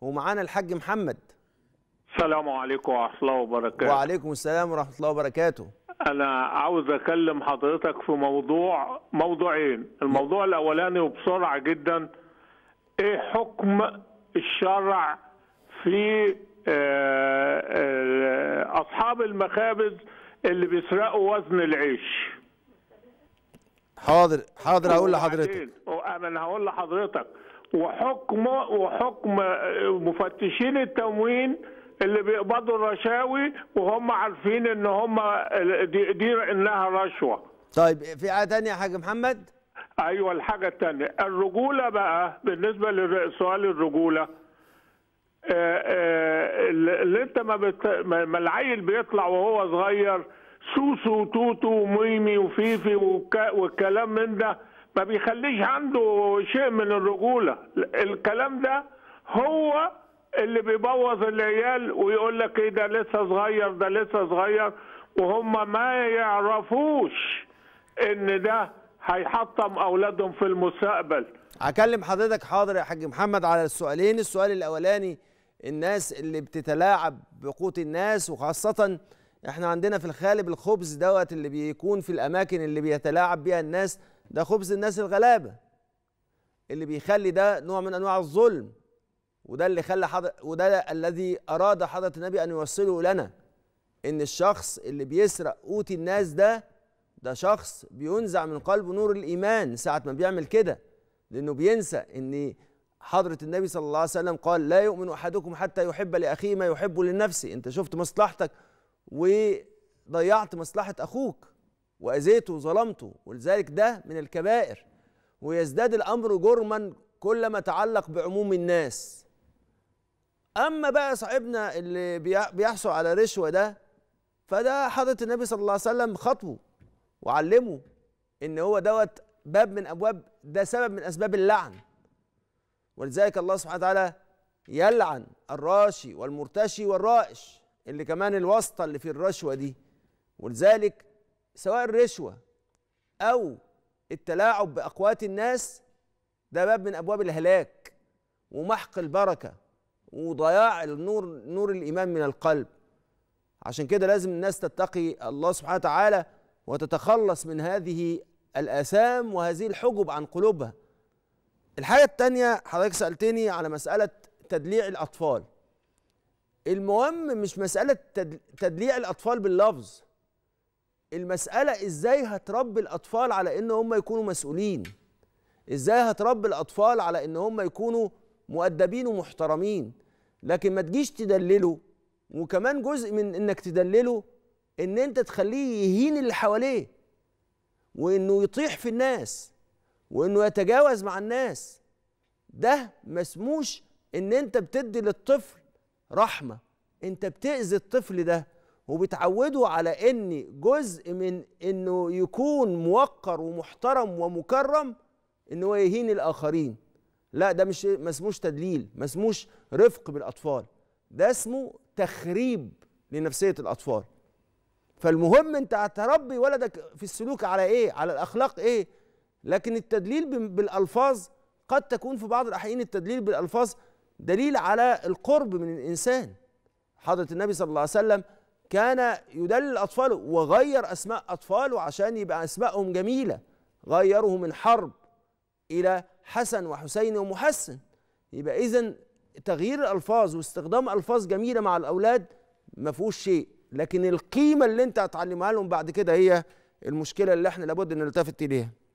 ومعانا الحاج محمد السلام عليكم ورحمه الله وبركاته وعليكم السلام ورحمه الله وبركاته انا عاوز اكلم حضرتك في موضوع موضوعين الموضوع الاولاني وبسرعه جدا ايه حكم الشرع في آه، آه، اصحاب المخابز اللي بيسرقوا وزن العيش حاضر حاضر هقول لحضرتك انا هقول لحضرتك وحكم وحكم آه، مفتشين التموين اللي بيقبضوا الرشاوي وهم عارفين ان هم دي, دي انها رشوه. طيب في حاجه ثانيه يا حاج محمد؟ ايوه الحاجه الثانيه الرجوله بقى بالنسبه لسؤال الرجوله آه، آه، اللي انت ما, بت... ما العيل بيطلع وهو صغير سوسو وتوتو وميمي وفيفي والكلام من ده ما بيخليش عنده شيء من الرجوله الكلام ده هو اللي بيبوظ العيال ويقول لك ايه ده لسه صغير ده لسه صغير وهم ما يعرفوش ان ده هيحطم اولادهم في المستقبل هكلم حضرتك حاضر يا حاج محمد على السؤالين السؤال الاولاني الناس اللي بتتلاعب بقوت الناس وخاصه احنا عندنا في الغالب الخبز دوت اللي بيكون في الاماكن اللي بيتلاعب بيها الناس ده خبز الناس الغلابه اللي بيخلي ده نوع من انواع الظلم وده اللي خلى حضر وده الذي اراد حضره النبي ان يوصله لنا ان الشخص اللي بيسرق قوت الناس ده ده شخص بينزع من قلبه نور الايمان ساعه ما بيعمل كده لانه بينسى ان حضرة النبي صلى الله عليه وسلم قال لا يؤمن أحدكم حتى يحب لأخيه ما يحب لنفسه أنت شفت مصلحتك وضيعت مصلحة أخوك وأذيته وظلمته ولذلك ده من الكبائر ويزداد الأمر جرما كلما تعلق بعموم الناس أما بقى صاحبنا اللي بيحصل على رشوة ده فده حضرة النبي صلى الله عليه وسلم خطبه وعلمه إن هو دوت باب من أبواب ده سبب من أسباب اللعن ولذلك الله سبحانه وتعالى يلعن الراشي والمرتشي والرائش اللي كمان الواسطه اللي في الرشوه دي ولذلك سواء الرشوه او التلاعب باقوات الناس ده باب من ابواب الهلاك ومحق البركه وضياع النور نور الايمان من القلب عشان كده لازم الناس تتقي الله سبحانه وتعالى وتتخلص من هذه الاثام وهذه الحجب عن قلوبها الحاجه الثانيه حضرتك سالتني على مساله تدليع الاطفال المهم مش مسألة تدليع الأطفال باللفظ المسألة إزاي هتربي الأطفال على إن هم يكونوا مسؤولين إزاي هتربي الأطفال على إن هم يكونوا مؤدبين ومحترمين لكن ما تجيش تدلله وكمان جزء من إنك تدلله إن أنت تخليه يهين اللي حواليه وإنه يطيح في الناس وإنه يتجاوز مع الناس ده مسموش إن أنت بتدي للطفل رحمه انت بتاذي الطفل ده وبتعوده على ان جزء من انه يكون موقر ومحترم ومكرم ان هو يهين الاخرين لا ده مش ما اسموش تدليل ما اسموش رفق بالاطفال ده اسمه تخريب لنفسيه الاطفال فالمهم انت هتربي ولدك في السلوك على ايه على الاخلاق ايه لكن التدليل بالالفاظ قد تكون في بعض الاحيان التدليل بالالفاظ دليل على القرب من الإنسان حضرة النبي صلى الله عليه وسلم كان يدلل أطفاله وغير أسماء أطفاله عشان يبقى أسمائهم جميلة غيره من حرب إلى حسن وحسين ومحسن يبقى إذا تغيير الألفاظ واستخدام ألفاظ جميلة مع الأولاد ما فيهوش شيء لكن القيمة اللي أنت هتعلمها لهم بعد كده هي المشكلة اللي احنا لابد ان نلتفت إليها